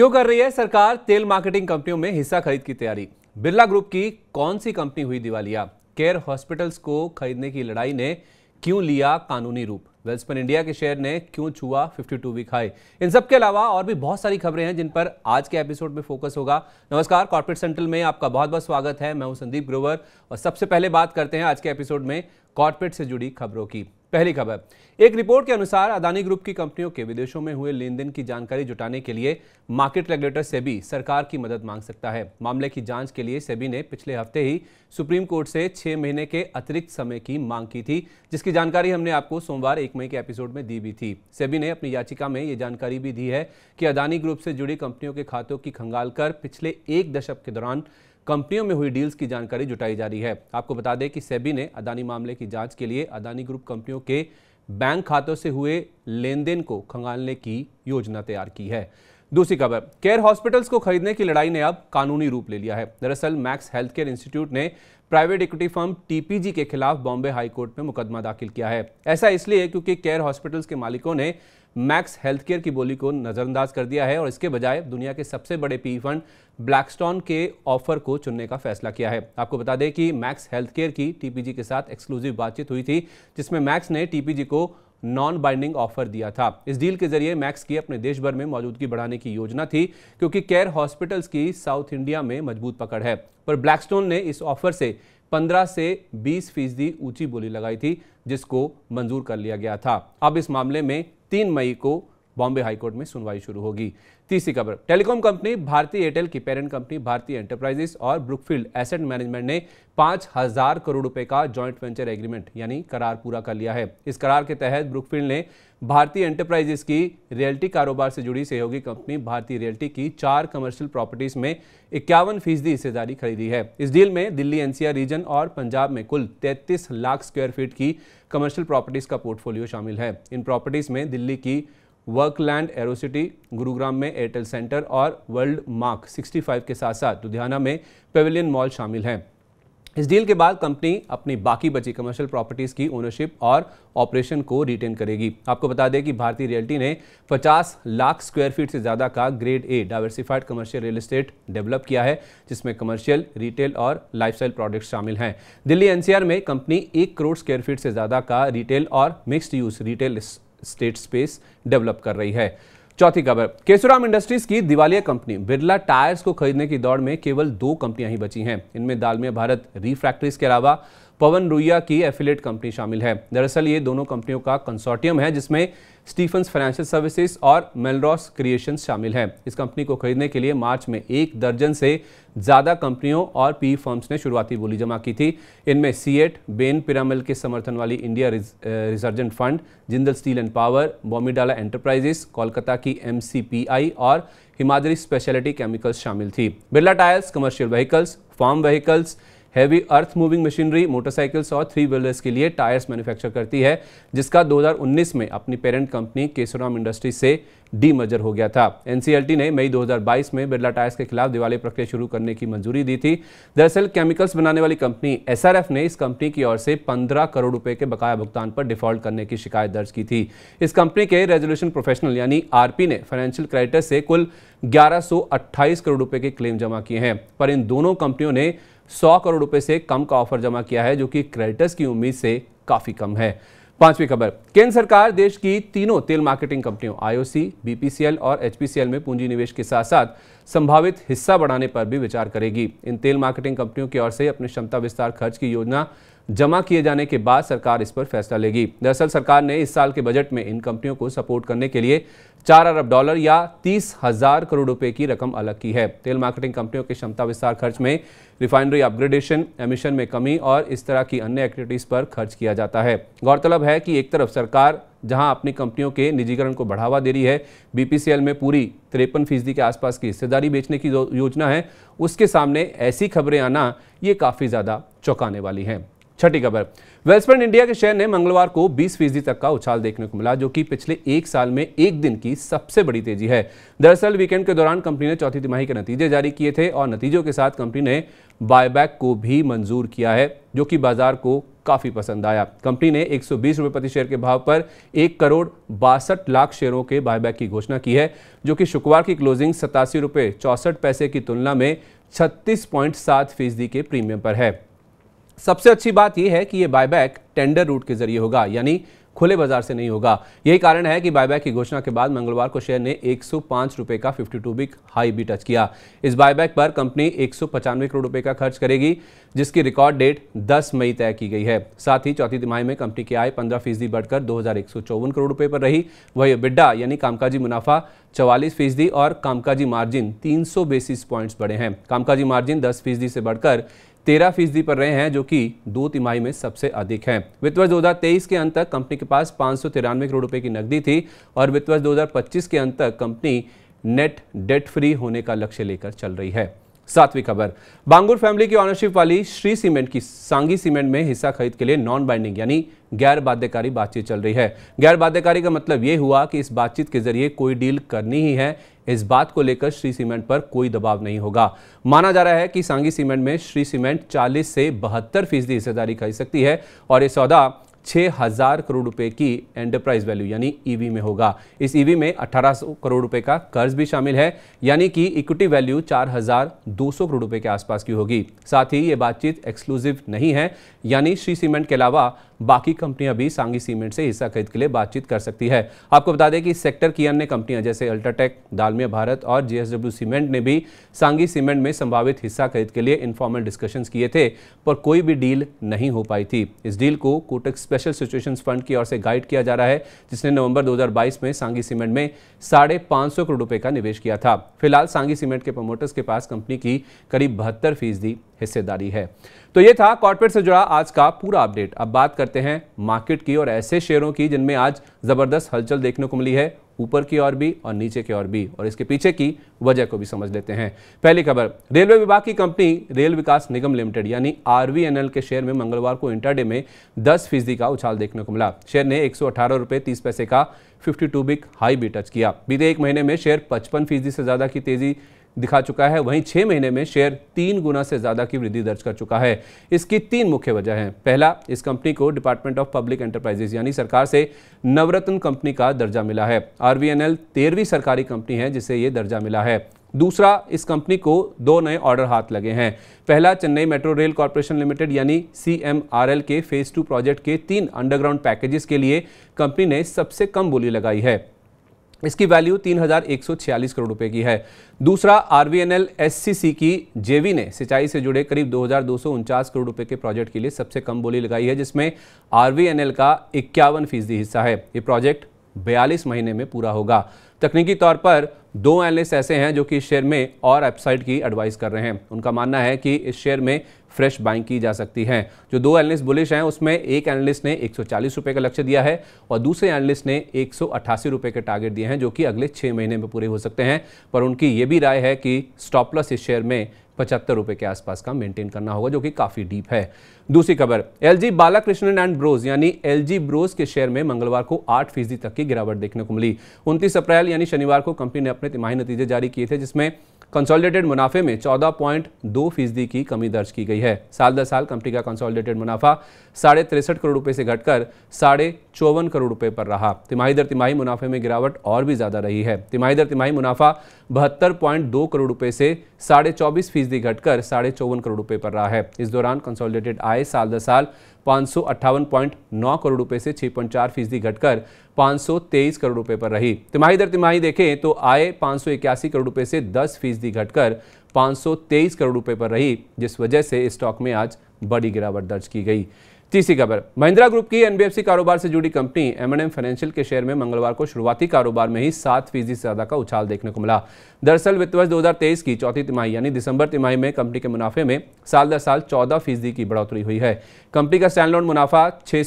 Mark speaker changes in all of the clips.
Speaker 1: क्यों कर रही है सरकार तेल मार्केटिंग कंपनियों में हिस्सा खरीद की तैयारी बिरला ग्रुप की कौन सी कंपनी हुई दिवालिया केयर हॉस्पिटल्स को खरीदने की लड़ाई ने क्यों लिया कानूनी रूप वेल्सपन इंडिया के शेयर ने क्यों छुआ 52 वीक हाई इन सब के अलावा और भी बहुत सारी खबरें हैं जिन पर आज के एपिसोड में फोकस होगा नमस्कार कॉर्पोरेट सेंट्रल में आपका बहुत बहुत स्वागत है मैं हूं संदीप ग्रोवर और सबसे पहले बात करते हैं आज के एपिसोड में कॉर्पोरेट से जुड़ी खबरों की पहली खबर एक रिपोर्ट के अनुसार अदानी ग्रुप की कंपनियों के विदेशों में हुए लेन देन की जानकारी जुटाने के लिए मार्केट रेगुलेटर सेबी सरकार की मदद मांग सकता है मामले की जांच के लिए सेबी ने पिछले हफ्ते ही सुप्रीम कोर्ट से छह महीने के अतिरिक्त समय की मांग की थी जिसकी जानकारी हमने आपको सोमवार एक मई के एपिसोड में दी भी थी सेबी ने अपनी याचिका में यह जानकारी भी दी है कि अदानी ग्रुप से जुड़ी कंपनियों के खातों की खंगाल कर पिछले एक दशक के दौरान कंपनियों में हुई डील्स की जानकारी जुटाई जा रही है आपको बता दें कि सेबी ने अदानी मामले की जांच के लिए अदानी ग्रुप कंपनियों के बैंक खातों से हुए लेन देन को खंगालने की योजना तैयार की है दूसरी खबर केयर हॉस्पिटल्स को खरीदने की लड़ाई ने अब कानूनी रूप ले लिया है दरअसल मैक्स हेल्थ केयर इंस्टीट्यूट ने प्राइवेट इक्विटी फर्म टीपीजी के खिलाफ बॉम्बे हाईकोर्ट में मुकदमा दाखिल किया है ऐसा इसलिए क्योंकि केयर हॉस्पिटल्स के मालिकों ने मैक्स हेल्थ केयर की बोली को नज़रअंदाज कर दिया है और इसके बजाय दुनिया के सबसे बड़े पी फंड ब्लैकस्टोन के ऑफर को चुनने का फैसला किया है आपको बता दें कि मैक्स हेल्थ केयर की टीपीजी के साथ एक्सक्लूसिव बातचीत हुई थी जिसमें मैक्स ने टीपीजी को नॉन बाइंडिंग ऑफर दिया था इस डील के जरिए मैक्स की अपने देश भर में मौजूदगी बढ़ाने की योजना थी क्योंकि केयर हॉस्पिटल्स की साउथ इंडिया में मजबूत पकड़ है पर ब्लैकस्टोन ने इस ऑफर से 15 से 20 फीसदी ऊंची बोली लगाई थी जिसको मंजूर कर लिया गया था अब इस मामले में तीन मई को बॉम्बे हाईकोर्ट में सुनवाई शुरू होगी तीसरी खबर टेलीकॉम कंपनी भारतीय एयरटेल की पेरेंट कंपनी भारतीय एंटरप्राइजेस और ब्रुकफील्ड एसेट मैनेजमेंट ने पांच हजार करोड़ रुपए का जॉइंट वेंचर एग्रीमेंट यानी करार पूरा कर लिया है इस करार के तहत ब्रुकफील्ड ने भारतीय एंटरप्राइजेस की रियल्टी कारोबार से जुड़ी सहयोगी कंपनी भारतीय रियल्टी की चार कमर्शियल प्रॉपर्टीज में इक्यावन फीसदी हिस्सेदारी खरीदी है इस डील में दिल्ली एनसीआर रीजन और पंजाब में कुल 33 लाख स्क्वायर फीट की कमर्शियल प्रॉपर्टीज का पोर्टफोलियो शामिल है इन प्रॉपर्टीज में दिल्ली की वर्कलैंड एरोसिटी गुरुग्राम में एयरटेल सेंटर और वर्ल्ड मार्क 65 के साथ साथ लुधियाना में पेविलियन मॉल शामिल हैं इस डील के बाद कंपनी अपनी बाकी बची कमर्शियल प्रॉपर्टीज़ की ओनरशिप और ऑपरेशन को रिटेन करेगी आपको बता दें कि भारतीय रियल्टी ने 50 लाख स्क्वायर फीट से ज़्यादा का grade A diversified commercial real estate develop किया है जिसमें कमर्शियल रिटेल और लाइफस्टाइल प्रोडक्ट्स शामिल हैं दिल्ली एनसीआर में कंपनी एक करोड़ स्क्वायर फीट से ज़्यादा का रिटेल और mixed use retail estate space develop कर रही है चौथी खबर केसुराम इंडस्ट्रीज की दिवालिया कंपनी बिरला टायर्स को खरीदने की दौड़ में केवल दो कंपनियां ही बची हैं इनमें दालमिया भारत रीफ्रैक्ट्रीज के अलावा पवन रुइया की एफिलेट कंपनी शामिल है दरअसल ये दोनों कंपनियों का कंसोर्टियम है जिसमें स्टीफन्स फाइनेंशियल सर्विसेज और मेलरॉस क्रिएशन शामिल है इस कंपनी को खरीदने के लिए मार्च में एक दर्जन से ज़्यादा कंपनियों और पी फर्म्स ने शुरुआती बोली जमा की थी इनमें सीएट बेन पिरामल के समर्थन वाली इंडिया रिज, Resurgent Fund Jindal Steel and Power बॉम्बेडाला एंटरप्राइजेस कोलकाता की एम और हिमाद्री स्पेशलिटी केमिकल्स शामिल थी Birla Tyres commercial vehicles farm vehicles heavy earth moving machinery motorcycles और थ्री व्हीलर्स के लिए टायर्स मैन्युफैक्चर करती है जिसका 2019 में अपनी पेरेंट कंपनी केसोराम इंडस्ट्री से डी मर्जर हो गया था एनसीएलटी ने मई 2022 में बिरला टायर्स के खिलाफ दिवाली प्रक्रिया शुरू करने की मंजूरी दी थी दरअसल केमिकल्स बनाने वाली कंपनी एसआरएफ ने इस कंपनी की ओर से पंद्रह करोड़ रुपए के बकाया भुगतान पर डिफॉल्ट करने की शिकायत दर्ज की थी इस कंपनी के रेजोल्यूशन प्रोफेशनल यानी आरपी ने फाइनेंशियल क्राइटर से कुल ग्यारह करोड़ रुपए के क्लेम जमा किए हैं पर इन दोनों कंपनियों ने सौ करोड़ रुपए से कम का ऑफर जमा किया है जो कि क्रेडिटर्स की उम्मीद से काफ़ी कम है पांचवी खबर केंद्र सरकार देश की तीनों तेल मार्केटिंग कंपनियों आईओसी, बीपीसीएल और एचपीसीएल में पूंजी निवेश के साथ साथ संभावित हिस्सा बढ़ाने पर भी विचार करेगी इन तेल मार्केटिंग कंपनियों की ओर से अपने क्षमता विस्तार खर्च की योजना जमा किए जाने के बाद सरकार इस पर फैसला लेगी दरअसल सरकार ने इस साल के बजट में इन कंपनियों को सपोर्ट करने के लिए चार अरब डॉलर या तीस हजार करोड़ रुपए की रकम अलग की है तेल मार्केटिंग कंपनियों के क्षमता विस्तार खर्च में रिफाइनरी अपग्रेडेशन एमिशन में कमी और इस तरह की अन्य एक्टिविटीज़ पर खर्च किया जाता है गौरतलब है कि एक तरफ सरकार जहां अपनी कंपनियों के निजीकरण को बढ़ावा दे रही है बीपीसीएल में पूरी तिरपन फीसदी के आसपास की हिस्सेदारी बेचने की योजना है उसके सामने ऐसी खबरें आना ये काफ़ी ज़्यादा चौंकाने वाली हैं छठी खबर वेस्टर्न इंडिया के शेयर ने मंगलवार को 20 फीसदी तक का उछाल देखने को मिला जो कि पिछले एक साल में एक दिन की सबसे बड़ी तेजी है दरअसल वीकेंड के दौरान कंपनी ने चौथी तिमाही के नतीजे जारी किए थे और नतीजों के साथ कंपनी ने बायबैक को भी मंजूर किया है जो कि बाजार को काफ़ी पसंद आया कंपनी ने एक रुपए प्रति शेयर के भाव पर एक करोड़ बासठ लाख शेयरों के बायबैक की घोषणा की है जो कि शुक्रवार की क्लोजिंग सतासी रुपए चौसठ पैसे की तुलना में छत्तीस पॉइंट सात फीसदी के प्रीमियम पर है सबसे अच्छी बात यह है कि यह बायबैक टेंडर रूट के जरिए होगा यानी खुले बाजार से नहीं होगा यही कारण है कि बायबैक की घोषणा के बाद मंगलवार को शेयर ने एक रुपए का 52 बिक हाई भी टच किया इस बायबैक पर कंपनी एक करोड़ रुपए का खर्च करेगी जिसकी रिकॉर्ड डेट 10 मई तय की गई है साथ ही चौथी तिमाही में कंपनी की आय 15 फीसदी बढ़कर दो करोड़ रुपए पर रही वही बिड्डा यानी कामकाजी मुनाफा चवालीस फीसदी और कामकाजी मार्जिन तीन बेसिस पॉइंट्स बढ़े हैं कामकाजी मार्जिन दस फीसदी से बढ़कर तेरह फीसदी पर रहे हैं जो कि दो तिमाही में सबसे अधिक है वित्त वर्ष दो के अंत तक कंपनी के पास पाँच करोड़ रुपए की नकदी थी और वित्त वर्ष दो के अंत तक कंपनी नेट डेट फ्री होने का लक्ष्य लेकर चल रही है सातवीं खबर बांगुर फैमिली की ऑनरशिप वाली श्री सीमेंट की सांगी सीमेंट में हिस्सा खरीद के लिए नॉन बाइंडिंग यानी गैर बाध्यकारी बातचीत चल रही है गैर बाध्यकारी का मतलब यह हुआ कि इस बातचीत के जरिए कोई डील करनी ही है इस बात को लेकर श्री सीमेंट पर कोई दबाव नहीं होगा माना जा रहा है कि सांगी सीमेंट में श्री सीमेंट 40 से बहत्तर फीसदी हिस्सेदारी खरीद सकती है और ये सौदा छह हज़ार करोड़ रुपए की एंटरप्राइज वैल्यू यानी ईवी e में होगा इस ईवी e में 1800 करोड़ रुपए का कर्ज भी शामिल है यानी कि इक्विटी वैल्यू 4,200 करोड़ रुपए के आसपास की होगी साथ ही ये बातचीत एक्सक्लूसिव नहीं है यानी श्री सीमेंट के अलावा बाकी कंपनियां भी सांगी सीमेंट से हिस्सा खरीद के लिए बातचीत कर सकती है आपको बता दें कि सेक्टर की अन्य कंपनियां जैसे अल्ट्राटेक दालमिया भारत और जेएसडब्ल्यू सीमेंट ने भी सांगी सीमेंट में संभावित हिस्सा खरीद के लिए इन्फॉर्मल डिस्कशंस किए थे पर कोई भी डील नहीं हो पाई थी इस डील को कोटेक्स स्पेशल सिचुएशन फंड की ओर से गाइड किया जा रहा है जिसने नवंबर 2022 में सांगी सीमेंट में साढ़े पांच सौ करोड़ रुपए का निवेश किया था फिलहाल सांगी सीमेंट के प्रमोटर्स के पास कंपनी की करीब बहत्तर फीसदी हिस्सेदारी है तो ये था कॉर्पोरेट से जुड़ा आज का पूरा अपडेट अब बात करते हैं मार्केट की और ऐसे शेयरों की जिनमें आज जबरदस्त हलचल देखने को मिली है ऊपर की ओर भी और नीचे की ओर भी और इसके पीछे की वजह को भी समझ लेते हैं पहली खबर रेलवे विभाग की company Rail Vikas Nigam Limited यानी आरवीएनएल के शेयर में मंगलवार को इंटरडे में दस फीसदी का उछाल देखने को मिला शेयर ने एक सौ पैसे का 52 बिक हाई भी टच किया बीते एक महीने में शेयर पचपन फीसदी से ज़्यादा की तेज़ी दिखा चुका है वहीं छह महीने में शेयर तीन गुना से ज़्यादा की वृद्धि दर्ज कर चुका है इसकी तीन मुख्य वजह हैं पहला इस कंपनी को डिपार्टमेंट ऑफ पब्लिक एंटरप्राइजेज यानी सरकार से नवरत्न कंपनी का दर्जा मिला है आर वी एन एल तेरहवीं सरकारी कंपनी है जिसे ये दर्जा मिला है दूसरा इस कंपनी को दो नए ऑर्डर हाथ लगे हैं पहला Chennai Metro Rail Corporation Limited यानी एल के फेज़ टू प्रोजेक्ट के तीन अंडरग्राउंड पैकेजेस के लिए कंपनी ने सबसे कम बोली लगाई है इसकी वैल्यू 3146 करोड़ रुपए की है दूसरा आरवीएनएल एससीसी की जेवी ने सिंचाई से जुड़े करीब दो करोड़ रुपए के प्रोजेक्ट के लिए सबसे कम बोली लगाई है जिसमें आरवीएनएल का इक्यावन फीसदी हिस्सा है ये प्रोजेक्ट बयालीस महीने में पूरा होगा तकनीकी तौर पर दो एनलिस्ट ऐसे हैं जो कि इस शेयर में और अपसाइड की एडवाइस कर रहे हैं उनका मानना है कि इस शेयर में फ्रेश बाइंग की जा सकती है जो दो एनलिस्ट बुलिश हैं उसमें एक एनलिस्ट ने एक रुपए का लक्ष्य दिया है और दूसरे एनलिस्ट ने एक रुपए के टारगेट दिए हैं जो कि अगले छः महीने में पूरे हो सकते हैं पर उनकी ये भी राय है कि स्टॉपलस इस शेयर में पचहत्तर रुपए के आसपास का मेंटेन करना होगा जो कि काफ़ी डीप है दूसरी खबर एलजी बालाकृष्णन एंड ब्रोज यानी एलजी ब्रोज के शेयर में मंगलवार को आठ फीसदी तक की गिरावट देखने को मिली उनतीस अप्रैल यानी शनिवार को कंपनी ने अपने तिमाही नतीजे जारी किए थे जिसमें कंसोलिडेटेड मुनाफे में 14.2 फीसदी की कमी दर्ज की गई है साल दर साल कंपनी का कंसोलिडेटेड मुनाफा साढ़े तिरसठ करोड़ रुपए से घटकर साढ़े चौवन करोड़ रुपए पर रहा तिमाही दर तिमाही मुनाफे में गिरावट और भी ज़्यादा रही है तिमाही दर तिमाही मुनाफा बहत्तर करोड़ रुपए से साढ़े चौबीस फीसदी घटकर साढ़े चौवन करोड़ रुपए पर रहा है इस दौरान कंसोलिडेटेड आय साल दर साल पांच करोड़ रुपए से 6.4 फीसदी घटकर 523 करोड़ रुपए पर रही तिमाही दर तिमाही देखें तो आय पांच करोड़ रुपए से 10 फीसदी घटकर 523 करोड़ रुपए पर रही जिस वजह से स्टॉक में आज बड़ी गिरावट दर्ज की गई तीसरी खबर महिंद्रा ग्रुप की एनबीएफसी कारोबार से जुड़ी कंपनी एमएनएम फाइनेंशियल के शेयर में मंगलवार को शुरुआती कारोबार में ही सात फीसदी से ज्यादा का उछाल देखने को मिला दरअसल वित्त वर्ष दो की चौथी तिमाही यानी दिसंबर तिमाही में कंपनी के मुनाफे में साल दर साल चौदह फीसदी की बढ़ोतरी हुई है कंपनी का स्टैंडलोन मुनाफा छह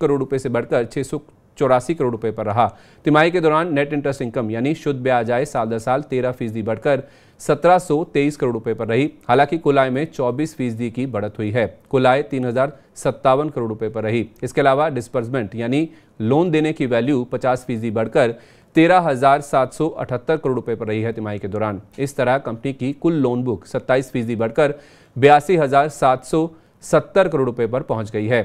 Speaker 1: करोड़ रुपये से बढ़कर छह चौरासी करोड़ रुपए पर रहा तिमाही के दौरान नेट इंटरेस्ट इनकम यानी शुद्ध ब्याज आय साल दर साल तेरह फीसदी बढ़कर 1723 करोड़ रुपए पर रही हालांकि कुल आय में 24 फीसदी की बढ़त हुई है कुल आय तीन करोड़ रुपए पर रही इसके अलावा डिस्बर्समेंट यानी लोन देने की वैल्यू पचास फीसदी बढ़कर तेरह हजार सात सौ अठहत्तर करोड़ रुपए पर रही है तिमाही के दौरान इस तरह कंपनी की कुल लोन बुक 27 फीसदी बढ़कर बयासी हजार सात सौ सत्तर करोड़ रुपए पर पहुंच गई है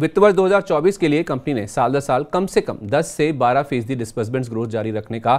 Speaker 1: वित्त वर्ष 2024 के लिए कंपनी ने साल दर साल कम से कम 10 से 12 फीसदी डिस्बर्समेंट्स ग्रोथ जारी रखने का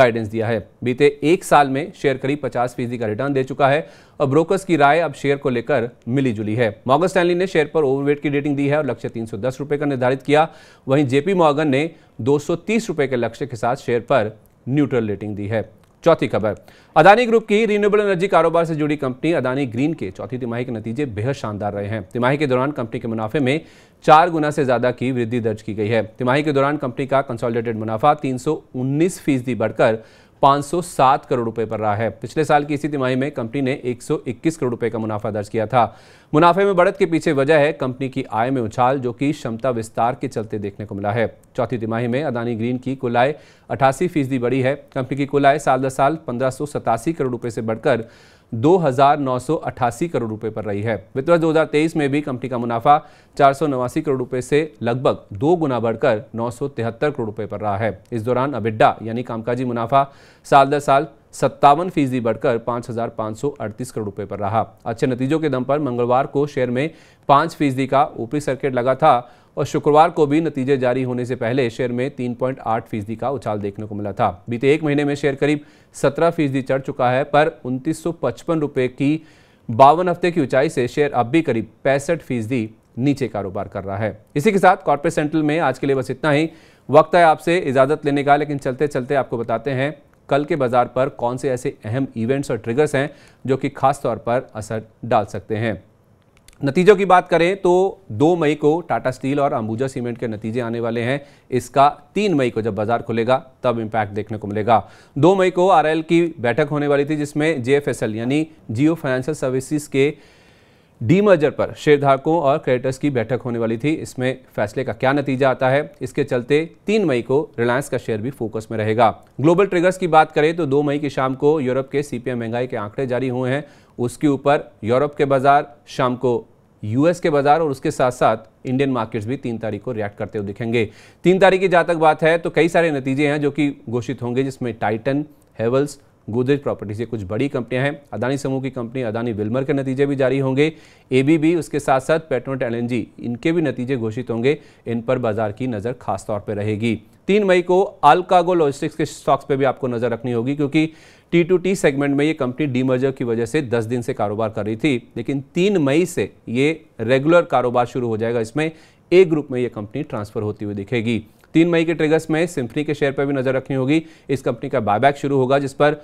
Speaker 1: गाइडेंस दिया है बीते एक साल में शेयर करीब 50 फीसदी का रिटर्न दे चुका है और ब्रोकर्स की राय अब शेयर को लेकर मिली जुली है मॉगन स्टैनली ने शेयर पर ओवरवेट की रेटिंग दी है और लक्ष्य तीन रुपए का निर्धारित किया वहीं जेपी मॉर्गन ने दो रुपए के लक्ष्य के साथ शेयर पर न्यूट्रल रेटिंग दी है चौथी खबर अदानी ग्रुप की रिन्यूएबल एनर्जी कारोबार से जुड़ी कंपनी अदानी ग्रीन के चौथी तिमाही के नतीजे बेहद शानदार रहे हैं तिमाही के दौरान कंपनी के मुनाफे में चार गुना से ज्यादा की वृद्धि दर्ज की गई है तिमाही के दौरान कंपनी का कंसोलिडेटेड मुनाफा तीन फीसदी बढ़कर 507 करोड़ रुपए पर रहा है पिछले साल की इसी तिमाही में कंपनी ने 121 करोड़ रुपए का मुनाफा दर्ज किया था मुनाफे में बढ़त के पीछे वजह है कंपनी की आय में उछाल जो कि क्षमता विस्तार के चलते देखने को मिला है चौथी तिमाही में अदानी ग्रीन की कुल आय अठासी फीसदी बढ़ी है कंपनी की कुल आय साल दर साल पंद्रह करोड़ रुपये से बढ़कर दो करोड़ रुपए पर रही है वित्त वर्ष दो में भी कंपनी का मुनाफा चार करोड़ रुपए से लगभग दो गुना बढ़कर नौ करोड़ रुपए पर रहा है इस दौरान अबिड्डा यानी कामकाजी मुनाफा साल दर साल सत्तावन फीसदी बढ़कर 5,538 करोड़ रुपए पर रहा अच्छे नतीजों के दम पर मंगलवार को शेयर में पांच फीसदी का ऊपरी सर्किट लगा था और शुक्रवार को भी नतीजे जारी होने से पहले शेयर में 3.8 फीसदी का उछाल देखने को मिला था बीते एक महीने में शेयर करीब 17 फीसदी चढ़ चुका है पर उनतीस रुपए की बावन हफ्ते की ऊंचाई से शेयर अब भी करीब पैंसठ फीसदी नीचे कारोबार कर रहा है इसी के साथ कॉर्पोरेट सेंट्रल में आज के लिए बस इतना ही वक्त है आपसे इजाज़त लेने का लेकिन चलते चलते आपको बताते हैं कल के बाज़ार पर कौन से ऐसे अहम इवेंट्स और ट्रिगर्स हैं जो कि खास तौर पर असर डाल सकते हैं नतीजों की बात करें तो 2 मई को टाटा स्टील और अंबुजा सीमेंट के नतीजे आने वाले हैं इसका 3 मई को जब बाजार खुलेगा तब इम्पैक्ट देखने को मिलेगा 2 मई को आरएल की बैठक होने वाली थी जिसमें जेएफएसएल यानी जियो फाइनेंशियल सर्विसेज के डीमर्जर पर शेयरधारकों और क्रेडिटर्स की बैठक होने वाली थी इसमें फैसले का क्या नतीजा आता है इसके चलते तीन मई को रिलायंस का शेयर भी फोकस में रहेगा ग्लोबल ट्रिगर्स की बात करें तो दो मई की शाम को यूरोप के सीपीएम महंगाई के आंकड़े जारी हुए हैं उसके ऊपर यूरोप के बाज़ार शाम को यूएस के बाजार और उसके साथ साथ इंडियन मार्केट्स भी तीन तारीख को रिएक्ट करते हुए दिखेंगे तीन तारीख की जहाँ तक बात है तो कई सारे नतीजे हैं जो कि घोषित होंगे जिसमें टाइटन हेवल्स गोदरेज प्रॉपर्टीज ये कुछ बड़ी कंपनियां हैं अदानी समूह की कंपनी अदानी विल्मर के नतीजे भी जारी होंगे एबीबी उसके साथ साथ पेट्रोट एल इनके भी नतीजे घोषित होंगे इन पर बाजार की नज़र खासतौर पर रहेगी तीन मई को अल्कागो लॉजिस्टिक्स के स्टॉक्स पर भी आपको नज़र रखनी होगी क्योंकि टी टू टी सेगमेंट में ये कंपनी डीमर्जर की वजह से 10 दिन से कारोबार कर रही थी लेकिन तीन मई से ये रेगुलर कारोबार शुरू हो जाएगा इसमें ए ग्रुप में ये कंपनी ट्रांसफ़र होती हुई दिखेगी तीन मई के ट्रिगर्स में सिम्फनी के शेयर पर भी नजर रखनी होगी इस कंपनी का बायबैक शुरू होगा जिस पर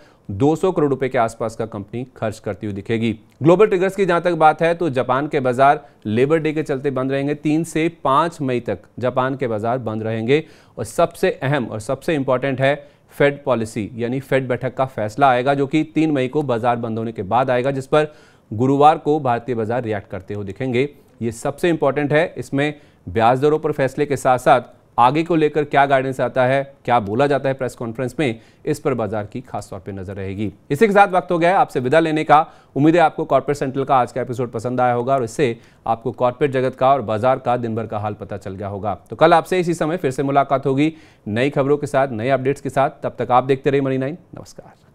Speaker 1: 200 करोड़ रुपए के आसपास का कंपनी खर्च करती हुई दिखेगी ग्लोबल ट्रिगर्स की जहां तक बात है तो जापान के बाजार लेबर डे के चलते बंद रहेंगे तीन से पांच मई तक जापान के बाजार बंद रहेंगे और सबसे अहम और सबसे इंपॉर्टेंट है फेड पॉलिसी यानी फेड बैठक का फैसला आएगा जो कि तीन मई को बाजार बंद होने के बाद आएगा जिस पर गुरुवार को भारतीय बाजार रिएक्ट करते हुए दिखेंगे ये सबसे इंपॉर्टेंट है इसमें ब्याज दरों पर फैसले के साथ साथ आगे को लेकर क्या गाइडेंस आता है क्या बोला जाता है प्रेस कॉन्फ्रेंस में इस पर बाजार की खास तौर पे नजर रहेगी इसी के साथ वक्त हो गया आपसे विदा लेने का उम्मीद है आपको कॉर्पोरेट सेंट्रल का आज का एपिसोड पसंद आया होगा और इससे आपको कॉर्पोरेट जगत का और बाजार का दिन भर का हाल पता चल गया होगा तो कल आपसे इसी समय फिर से मुलाकात होगी नई खबरों के साथ नए अपडेट्स के साथ तब तक आप देखते रहे मनी नाइन नमस्कार